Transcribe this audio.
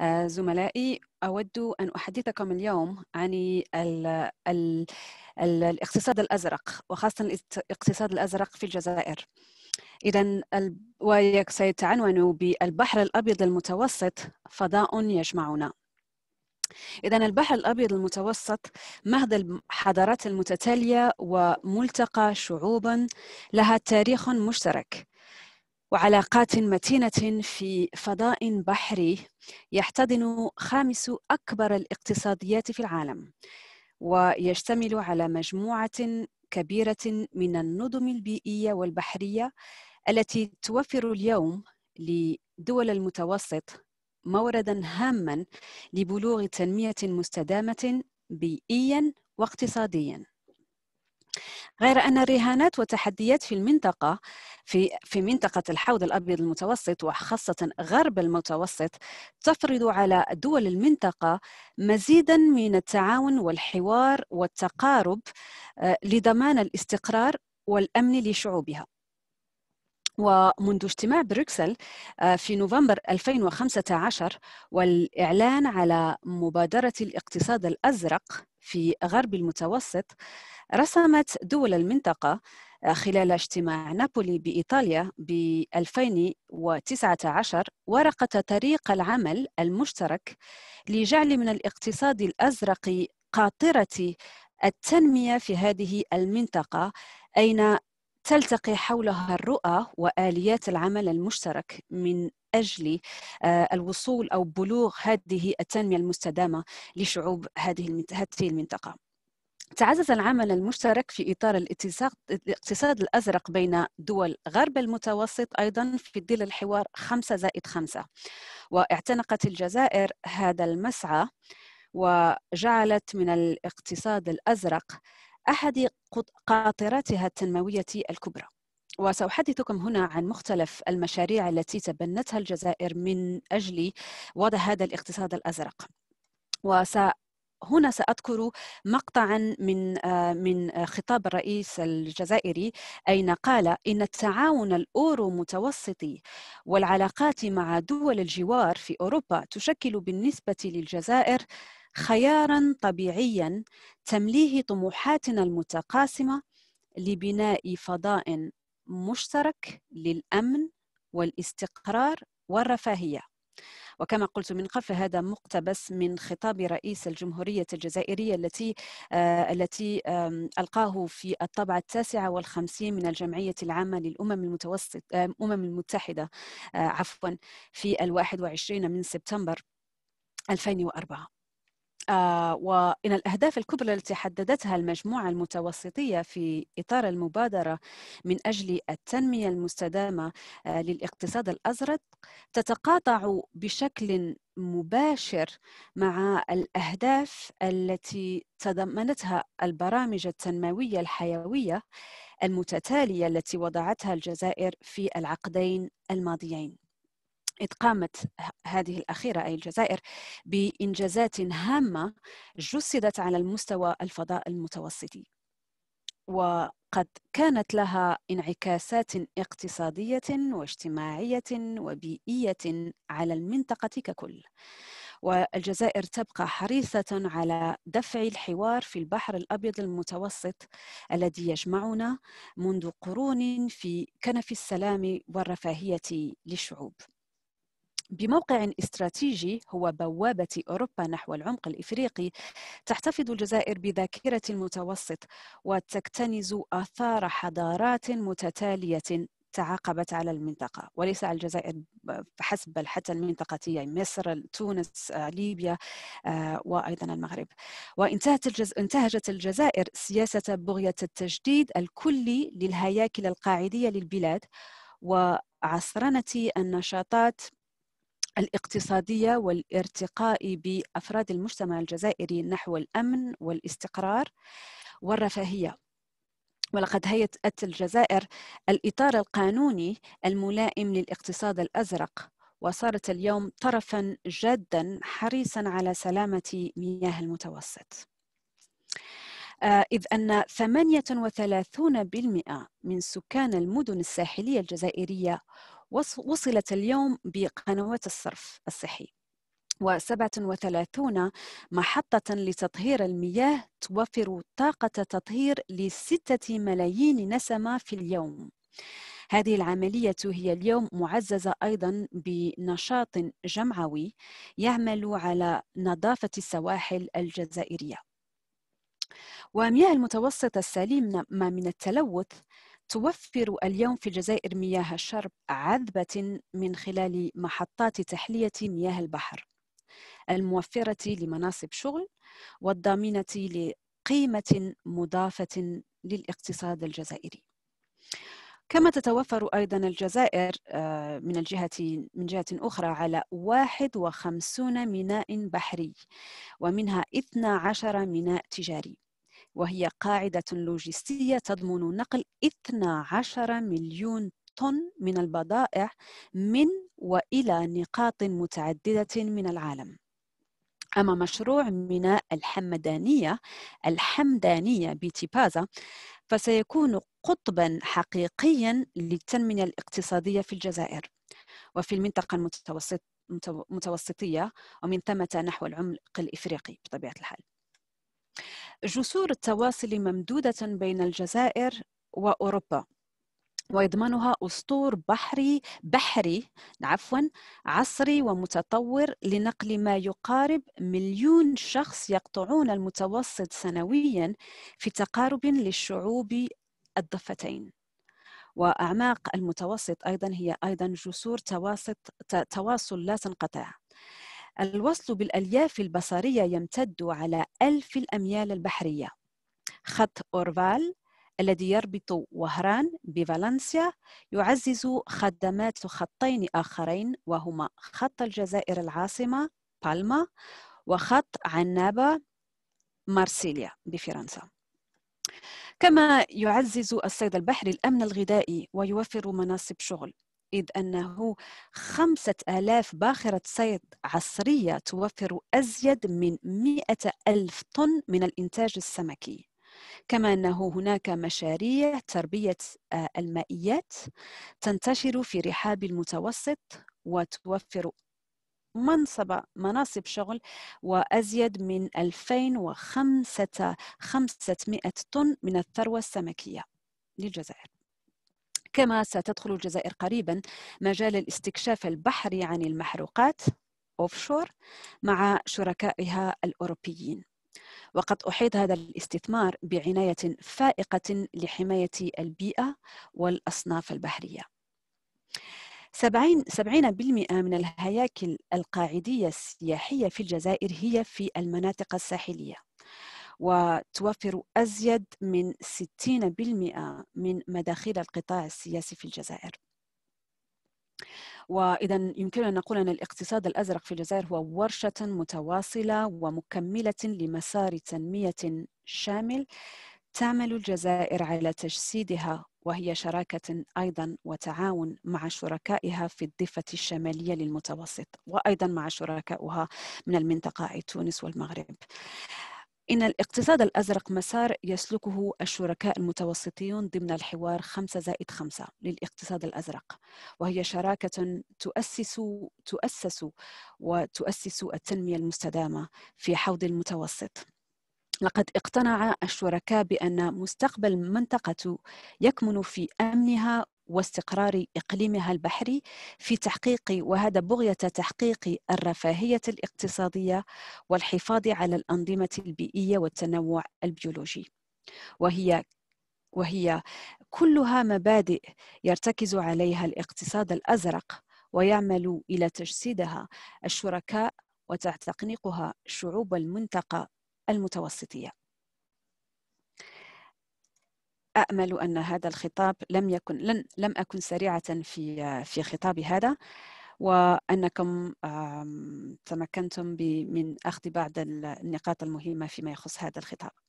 آه، زملائي أود أن أحدثكم اليوم عن الـ الـ الاقتصاد الأزرق وخاصة الاقتصاد الأزرق في الجزائر إذا سيتعنون بالبحر الأبيض المتوسط فضاء يجمعنا إذا البحر الأبيض المتوسط مهد الحضارات المتتالية وملتقى شعوب لها تاريخ مشترك وعلاقات متينة في فضاء بحري يحتضن خامس أكبر الاقتصاديات في العالم ويشتمل على مجموعة كبيرة من النظم البيئية والبحرية التي توفر اليوم لدول المتوسط موردا هاما لبلوغ تنمية مستدامة بيئيا واقتصاديا غير أن الرهانات والتحديات في المنطقة في في منطقة الحوض الأبيض المتوسط وخاصة غرب المتوسط تفرض على دول المنطقة مزيدا من التعاون والحوار والتقارب آه، لضمان الاستقرار والأمن لشعوبها ومنذ اجتماع بروكسل آه، في نوفمبر 2015 والإعلان على مبادرة الاقتصاد الأزرق في غرب المتوسط رسمت دول المنطقة آه، خلال اجتماع نابولي بإيطاليا ب 2019 ورقة طريق العمل المشترك لجعل من الاقتصاد الأزرق قاطرة التنمية في هذه المنطقة أين تلتقي حولها الرؤى واليات العمل المشترك من اجل آه، الوصول او بلوغ هذه التنميه المستدامه لشعوب هذه المنطقه تعزز العمل المشترك في إطار الاقتصاد الأزرق بين دول غرب المتوسط أيضا في ظل الحوار 5 زائد 5 واعتنقت الجزائر هذا المسعى وجعلت من الاقتصاد الأزرق أحد قاطراتها التنموية الكبرى وسأحدثكم هنا عن مختلف المشاريع التي تبنتها الجزائر من أجل وضع هذا الاقتصاد الأزرق وس هنا سأذكر مقطعا من آه، من خطاب الرئيس الجزائري أين قال إن التعاون الأورو متوسطي والعلاقات مع دول الجوار في أوروبا تشكل بالنسبة للجزائر خيارا طبيعيا تمليه طموحاتنا المتقاسمه لبناء فضاء مشترك للامن والاستقرار والرفاهيه وكما قلت من قبل هذا مقتبس من خطاب رئيس الجمهورية الجزائرية التي آه التي آه ألقاه في الطبعة التاسعة والخمسين من الجمعية العامة للأمم المتوسط آه أمم المتحدة آه، عفوا في الواحد وعشرين من سبتمبر 2004 آه، ومن الأهداف الكبرى التي حددتها المجموعة المتوسطية في إطار المبادرة من أجل التنمية المستدامة آه، للاقتصاد الأزرق تتقاطع بشكل مباشر مع الأهداف التي تضمنتها البرامج التنموية الحيوية المتتالية التي وضعتها الجزائر في العقدين الماضيين إذ قامت هذه الأخيرة أي الجزائر بإنجازات هامة جسدت على المستوى الفضاء المتوسطي وقد كانت لها انعكاسات اقتصادية واجتماعية وبيئية على المنطقة ككل والجزائر تبقى حريصة على دفع الحوار في البحر الأبيض المتوسط الذي يجمعنا منذ قرون في كنف السلام والرفاهية للشعوب بموقع استراتيجي هو بوابة أوروبا نحو العمق الإفريقي تحتفظ الجزائر بذاكرة المتوسط وتكتنز آثار حضارات متتالية تعاقبت على المنطقة وليس على الجزائر فحسب بل حتى المنطقة مصر تونس آه، ليبيا آه، وأيضا المغرب وانتهت الجز... انتهجت الجزائر سياسة بغية التجديد الكلي للهياكل القاعدية للبلاد وعصرنة النشاطات الاقتصادية والارتقاء بأفراد المجتمع الجزائري نحو الأمن والاستقرار والرفاهية ولقد هيئت الجزائر الإطار القانوني الملائم للاقتصاد الأزرق وصارت اليوم طرفا جادا حريصا على سلامة مياه المتوسط آه، إذ أن 38% من سكان المدن الساحلية الجزائرية وصلت اليوم بقنوات الصرف الصحي و37 محطة لتطهير المياه توفر طاقة تطهير لستة ملايين نسمة في اليوم هذه العملية هي اليوم معززة أيضا بنشاط جمعوي يعمل على نظافة السواحل الجزائرية ومياه المتوسط السليمة من التلوث توفر اليوم في الجزائر مياه الشرب عذبة من خلال محطات تحلية مياه البحر الموفرة لمناصب شغل والضامنة لقيمة مضافة للاقتصاد الجزائري. كما تتوفر أيضا الجزائر آه، من الجهة من جهة أخرى على 51 ميناء بحري ومنها 12 ميناء تجاري وهي قاعدة لوجستية تضمن نقل 12 مليون طن من البضائع من وإلى نقاط متعددة من العالم أما مشروع ميناء الحمدانية الحمدانية بتيبازا فسيكون قطبا حقيقيا للتنمية الاقتصادية في الجزائر وفي المنطقة المتوسط ومن ثمة نحو العمق الإفريقي بطبيعة الحال جسور التواصل ممدودة بين الجزائر وأوروبا ويضمنها أسطور بحري بحري عفوا عصري ومتطور لنقل ما يقارب مليون شخص يقطعون المتوسط سنويا في تقارب للشعوب الضفتين وأعماق المتوسط أيضا هي أيضا جسور تواصل لا تنقطع الوصل بالألياف البصرية يمتد على ألف الأميال البحرية خط أورفال الذي يربط وهران بفالنسيا يعزز خدمات خطين آخرين وهما خط الجزائر العاصمة بالما وخط عنابة مارسيليا بفرنسا كما يعزز الصيد البحري الأمن الغذائي ويوفر مناصب شغل إذ أنه خمسة آلاف باخرة صيد عصرية توفر أزيد من مئة ألف طن من الإنتاج السمكي كما أنه هناك مشاريع تربية آه، المائيات تنتشر في رحاب المتوسط وتوفر منصب مناصب شغل وأزيد من 2500 طن من الثروة السمكية للجزائر كما ستدخل الجزائر قريبا مجال الاستكشاف البحري عن المحروقات أوفشور مع شركائها الأوروبيين وقد أحيط هذا الاستثمار بعناية فائقة لحماية البيئة والأصناف البحرية 70 70% من الهياكل القاعدية السياحية في الجزائر هي في المناطق الساحلية وتوفر أزيد من 60% من مداخيل القطاع السياسي في الجزائر وإذا يمكننا أن نقول أن الاقتصاد الأزرق في الجزائر هو ورشة متواصلة ومكملة لمسار تنمية شامل تعمل الجزائر على تجسيدها وهي شراكة أيضا وتعاون مع شركائها في الضفة الشمالية للمتوسط وأيضا مع شركائها من المنطقة تونس والمغرب. إن الاقتصاد الأزرق مسار يسلكه الشركاء المتوسطيون ضمن الحوار 5 زائد 5 للاقتصاد الأزرق وهي شراكة تؤسس تؤسس وتؤسس التنمية المستدامة في حوض المتوسط لقد اقتنع الشركاء بأن مستقبل المنطقة يكمن في أمنها واستقرار إقليمها البحري في تحقيق وهذا بغية تحقيق الرفاهية الاقتصادية والحفاظ على الأنظمة البيئية والتنوع البيولوجي وهي وهي كلها مبادئ يرتكز عليها الاقتصاد الأزرق ويعمل إلى تجسيدها الشركاء وتعتنقها شعوب المنطقة المتوسطية أأمل أن هذا الخطاب لم يكن لن لم أكن سريعة في في خطابي هذا وأنكم تمكنتم من أخذ بعض النقاط المهمة فيما يخص هذا الخطاب